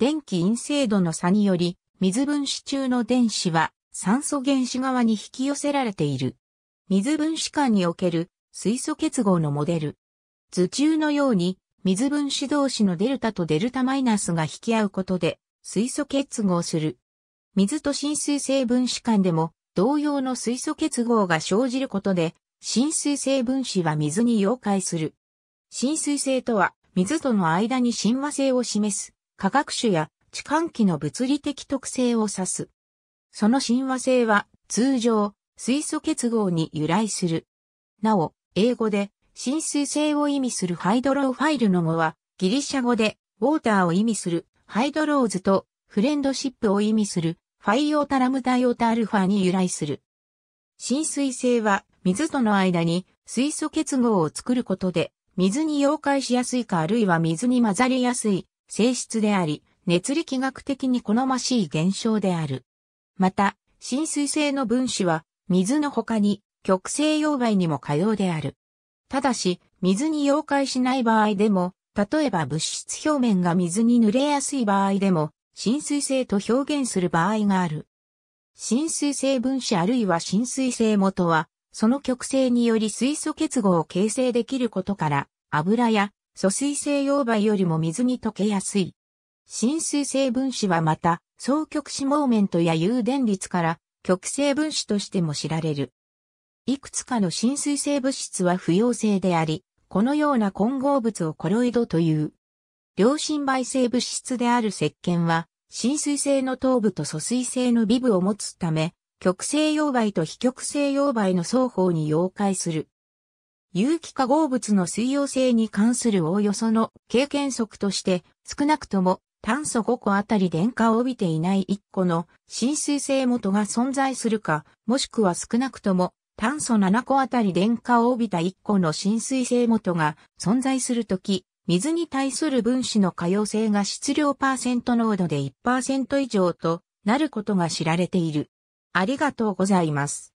電気陰性度の差により、水分子中の電子は酸素原子側に引き寄せられている。水分子間における水素結合のモデル。図中のように水分子同士のデルタとデルタマイナスが引き合うことで水素結合する。水と浸水性分子間でも同様の水素結合が生じることで浸水性分子は水に溶解する。浸水性とは水との間に親和性を示す化学種や置換器の物理的特性を指す。その親和性は通常水素結合に由来する。なお、英語で浸水性を意味するハイドローファイルの語はギリシャ語でウォーターを意味するハイドローズとフレンドシップを意味するファイオタラムダイオタアルファに由来する。浸水性は水との間に水素結合を作ることで水に溶解しやすいかあるいは水に混ざりやすい性質であり、熱力学的に好ましい現象である。また、浸水性の分子は、水の他に、極性溶媒にも可用である。ただし、水に溶解しない場合でも、例えば物質表面が水に濡れやすい場合でも、浸水性と表現する場合がある。浸水性分子あるいは浸水性元は、その極性により水素結合を形成できることから、油や疎水性溶媒よりも水に溶けやすい。浸水性分子はまた、双極子モーメントや誘電率から極性分子としても知られる。いくつかの浸水性物質は不溶性であり、このような混合物をコロイドという。良心媒性物質である石鹸は、浸水性の頭部と疎水性の尾部を持つため、極性溶媒と非極性溶媒の双方に溶解する。有機化合物の水溶性に関するおおよその経験則として、少なくとも炭素5個あたり電荷を帯びていない1個の浸水性元が存在するか、もしくは少なくとも炭素7個あたり電荷を帯びた1個の浸水性元が存在するとき、水に対する分子の可用性が質量パーセント濃度で1%以上となることが知られている。ありがとうございます。